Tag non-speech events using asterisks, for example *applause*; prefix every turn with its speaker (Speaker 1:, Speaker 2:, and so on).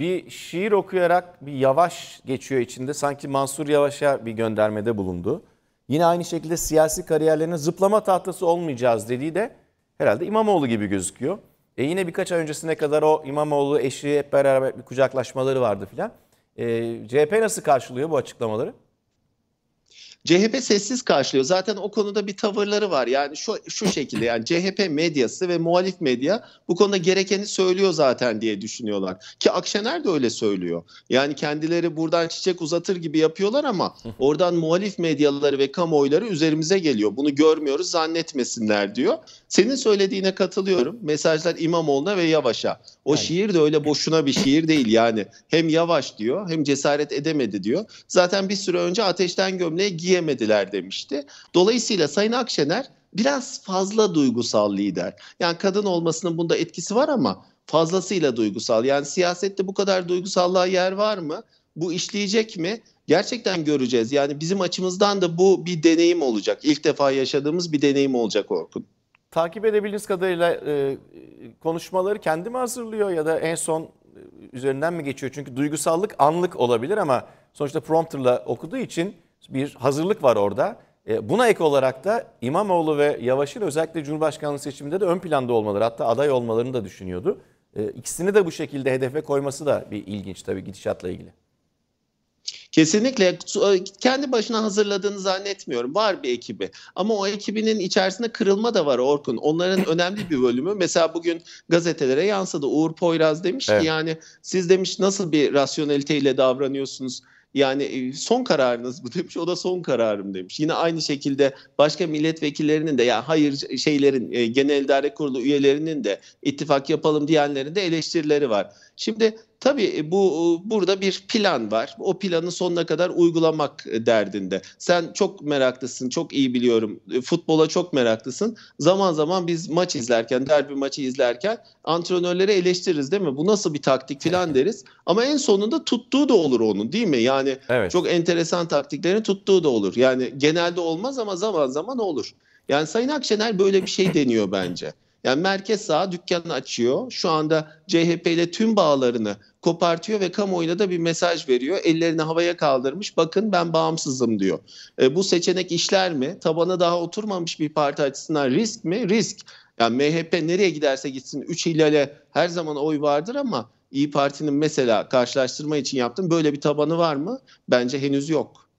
Speaker 1: bir şiir okuyarak bir yavaş geçiyor içinde. Sanki Mansur Yavaş'a bir göndermede bulundu. Yine aynı şekilde siyasi kariyerlerine zıplama tahtası olmayacağız dediği de herhalde İmamoğlu gibi gözüküyor. E yine birkaç ay öncesine kadar o İmamoğlu eşi hep beraber bir kucaklaşmaları vardı filan. E, CHP nasıl karşılıyor bu açıklamaları?
Speaker 2: CHP sessiz karşılıyor. Zaten o konuda bir tavırları var. Yani şu şu şekilde yani CHP medyası ve muhalif medya bu konuda gerekeni söylüyor zaten diye düşünüyorlar. Ki Akşener de öyle söylüyor. Yani kendileri buradan çiçek uzatır gibi yapıyorlar ama *laughs* oradan muhalif medyaları ve kamuoyları üzerimize geliyor. Bunu görmüyoruz zannetmesinler diyor. Senin söylediğine katılıyorum. Mesajlar İmamoğlu'na ve Yavaş'a. O yani. şiir de öyle boşuna bir şiir değil yani. Hem Yavaş diyor hem cesaret edemedi diyor. Zaten bir süre önce ateşten gömle gömleği giyemediler demişti. Dolayısıyla Sayın Akşener biraz fazla duygusal lider. Yani kadın olmasının bunda etkisi var ama fazlasıyla duygusal. Yani siyasette bu kadar duygusallığa yer var mı? Bu işleyecek mi? Gerçekten göreceğiz. Yani bizim açımızdan da bu bir deneyim olacak. İlk defa yaşadığımız bir deneyim olacak Orkun.
Speaker 1: Takip edebildiğiniz kadarıyla e, konuşmaları kendi mi hazırlıyor ya da en son e, üzerinden mi geçiyor? Çünkü duygusallık anlık olabilir ama sonuçta prompterla okuduğu için bir hazırlık var orada. E, buna ek olarak da İmamoğlu ve Yavaş'ın özellikle Cumhurbaşkanlığı seçiminde de ön planda olmaları hatta aday olmalarını da düşünüyordu. E, ikisini de bu şekilde hedefe koyması da bir ilginç tabii gidişatla ilgili. Kesinlikle e, kendi başına
Speaker 2: hazırladığını zannetmiyorum. Var bir ekibi ama o ekibinin içerisinde kırılma da var Orkun. Onların *coughs* önemli bir bölümü mesela bugün gazetelere yansıdı. Uğur Poyraz demiş evet. ki yani siz demiş nasıl bir rasyoneliteyle davranıyorsunuz? Yani e, son kararınız bu demiş. O da son kararım demiş. Yine aynı şekilde başka milletvekillerinin de ya yani hayır şeylerin e, genel idare kurulu üyelerinin de ittifak yapalım diyenlerin de eleştirileri var. Şimdi Tabii e, bu e, burada bir plan var. O planı sonuna kadar uygulamak e, derdinde. Sen çok meraklısın, çok iyi biliyorum. Futbola çok meraklısın. Zaman zaman biz maç izlerken, derbi maçı izlerken antrenörleri eleştiririz değil mi? Bu nasıl bir taktik filan deriz. Ama en sonunda tuttuğu da olur onun değil mi? Yani evet. çok enteresan taktiklerini tuttuğu da olur. Yani genelde olmaz ama zaman zaman olur. Yani Sayın Akşener böyle bir şey deniyor bence. Yani merkez sağ dükkan açıyor. Şu anda CHP ile tüm bağlarını kopartıyor ve kamuoyuna da bir mesaj veriyor. Ellerini havaya kaldırmış. Bakın ben bağımsızım diyor. E, bu seçenek işler mi? Tabana daha oturmamış bir parti açısından risk mi? Risk. Yani MHP nereye giderse gitsin 3 ilale her zaman oy vardır ama İyi Parti'nin mesela karşılaştırma için yaptım böyle bir tabanı var mı? Bence henüz yok.